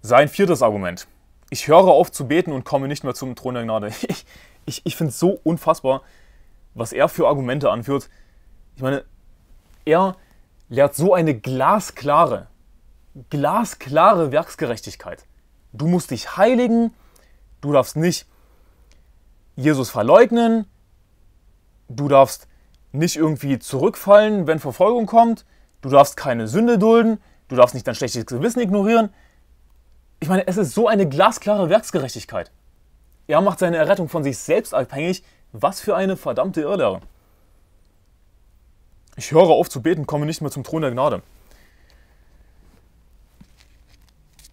Sein viertes Argument. Ich höre auf zu beten und komme nicht mehr zum Thron der Gnade. Ich, ich, ich finde es so unfassbar, was er für Argumente anführt. Ich meine, er lehrt so eine glasklare, glasklare Werksgerechtigkeit. Du musst dich heiligen, du darfst nicht Jesus verleugnen, du darfst nicht irgendwie zurückfallen, wenn Verfolgung kommt, du darfst keine Sünde dulden, du darfst nicht dein schlechtes Gewissen ignorieren, ich meine, es ist so eine glasklare Werksgerechtigkeit. Er macht seine Errettung von sich selbst abhängig. Was für eine verdammte Irrlehre. Ich höre auf zu beten, komme nicht mehr zum Thron der Gnade.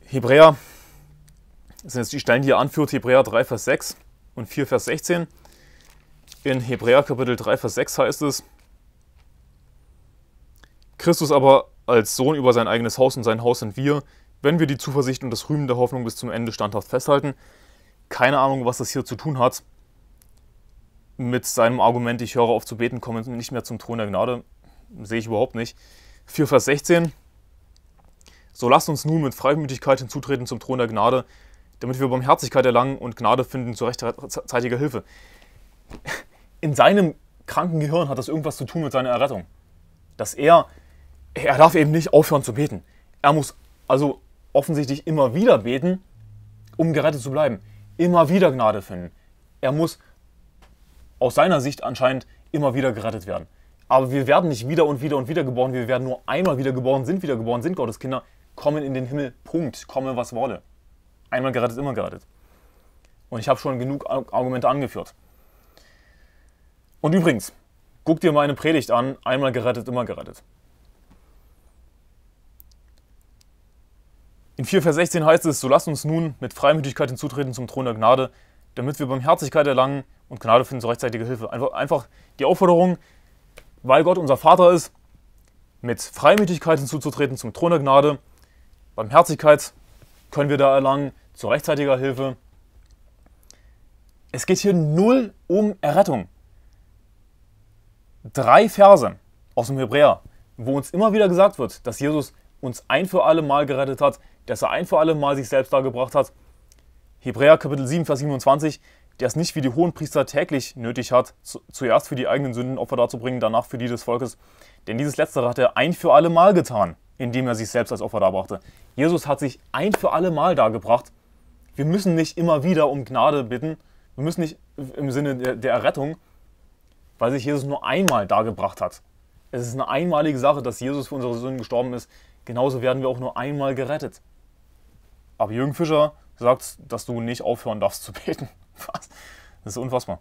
Hebräer, das sind jetzt die Stellen, die er anführt, Hebräer 3, Vers 6 und 4, Vers 16. In Hebräer Kapitel 3, Vers 6 heißt es, Christus aber als Sohn über sein eigenes Haus und sein Haus sind wir, wenn wir die Zuversicht und das Rühmen der Hoffnung bis zum Ende standhaft festhalten. Keine Ahnung, was das hier zu tun hat. Mit seinem Argument, ich höre auf zu beten, komme nicht mehr zum Thron der Gnade, sehe ich überhaupt nicht. 4 Vers 16. So lasst uns nun mit Freimütigkeit hinzutreten zum Thron der Gnade, damit wir Barmherzigkeit erlangen und Gnade finden zu rechtzeitiger Hilfe. In seinem kranken Gehirn hat das irgendwas zu tun mit seiner Errettung. Dass er, er darf eben nicht aufhören zu beten. Er muss also offensichtlich immer wieder beten, um gerettet zu bleiben. Immer wieder Gnade finden. Er muss aus seiner Sicht anscheinend immer wieder gerettet werden. Aber wir werden nicht wieder und wieder und wieder geboren, wir werden nur einmal wieder geboren, sind wieder geboren, sind Gottes Kinder, kommen in den Himmel, Punkt, komme was wolle. Einmal gerettet, immer gerettet. Und ich habe schon genug Argumente angeführt. Und übrigens, guck dir meine Predigt an, einmal gerettet, immer gerettet. In 4 Vers 16 heißt es, so lasst uns nun mit Freimütigkeit hinzutreten zum Thron der Gnade, damit wir Barmherzigkeit erlangen und Gnade finden zur rechtzeitigen Hilfe. Einfach, die Aufforderung, weil Gott unser Vater ist, mit Freimütigkeit hinzuzutreten zum Thron der Gnade. Barmherzigkeit können wir da erlangen, zu rechtzeitiger Hilfe. Es geht hier null um Errettung. Drei Verse aus dem Hebräer, wo uns immer wieder gesagt wird, dass Jesus uns ein für alle Mal gerettet hat, dass er ein für alle Mal sich selbst dargebracht hat. Hebräer Kapitel 7, Vers 27, der es nicht wie die Hohenpriester täglich nötig hat, zuerst für die eigenen Sünden Opfer darzubringen, danach für die des Volkes. Denn dieses Letztere hat er ein für alle Mal getan, indem er sich selbst als Opfer darbrachte. Jesus hat sich ein für alle Mal dargebracht. Wir müssen nicht immer wieder um Gnade bitten. Wir müssen nicht im Sinne der Errettung, weil sich Jesus nur einmal dargebracht hat. Es ist eine einmalige Sache, dass Jesus für unsere Sünden gestorben ist. Genauso werden wir auch nur einmal gerettet. Aber Jürgen Fischer sagt, dass du nicht aufhören darfst zu beten. Was? Das ist unfassbar.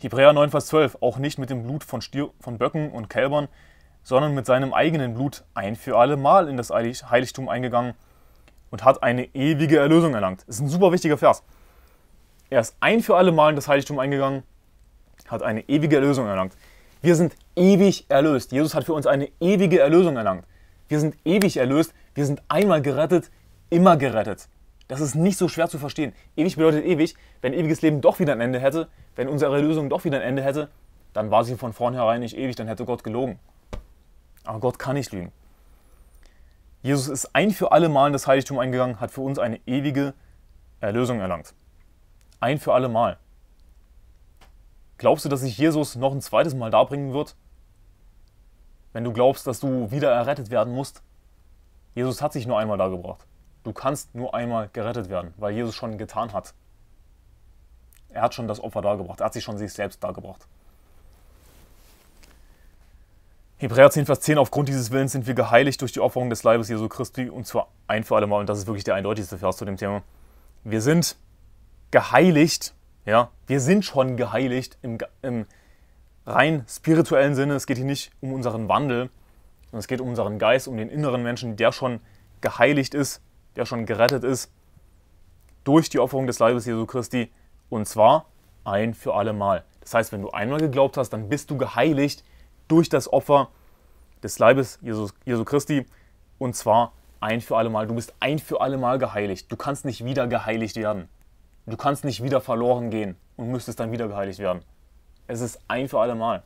Hebräer 9, Vers 12. Auch nicht mit dem Blut von, Stier, von Böcken und Kälbern, sondern mit seinem eigenen Blut ein für alle Mal in das Heiligtum eingegangen und hat eine ewige Erlösung erlangt. Das ist ein super wichtiger Vers. Er ist ein für alle Mal in das Heiligtum eingegangen, hat eine ewige Erlösung erlangt. Wir sind ewig erlöst. Jesus hat für uns eine ewige Erlösung erlangt. Wir sind ewig erlöst. Wir sind einmal gerettet, immer gerettet. Das ist nicht so schwer zu verstehen. Ewig bedeutet ewig. Wenn ewiges Leben doch wieder ein Ende hätte, wenn unsere Erlösung doch wieder ein Ende hätte, dann war sie von vornherein nicht ewig, dann hätte Gott gelogen. Aber Gott kann nicht lügen. Jesus ist ein für alle Mal in das Heiligtum eingegangen, hat für uns eine ewige Erlösung erlangt. Ein für alle Mal. Glaubst du, dass sich Jesus noch ein zweites Mal darbringen wird? Wenn du glaubst, dass du wieder errettet werden musst? Jesus hat sich nur einmal dargebracht. Du kannst nur einmal gerettet werden, weil Jesus schon getan hat. Er hat schon das Opfer dargebracht. Er hat sich schon sich selbst dargebracht. Hebräer 10, Vers 10, aufgrund dieses Willens sind wir geheiligt durch die Opferung des Leibes Jesu Christi und zwar ein für alle Mal. Und das ist wirklich der eindeutigste Vers zu dem Thema. Wir sind geheiligt ja, wir sind schon geheiligt im, im rein spirituellen Sinne. Es geht hier nicht um unseren Wandel, sondern es geht um unseren Geist, um den inneren Menschen, der schon geheiligt ist, der schon gerettet ist durch die Opferung des Leibes Jesu Christi. Und zwar ein für alle Mal. Das heißt, wenn du einmal geglaubt hast, dann bist du geheiligt durch das Opfer des Leibes Jesus, Jesu Christi. Und zwar ein für alle Mal. Du bist ein für alle Mal geheiligt. Du kannst nicht wieder geheiligt werden. Du kannst nicht wieder verloren gehen und müsstest dann wieder geheiligt werden. Es ist ein für alle Mal.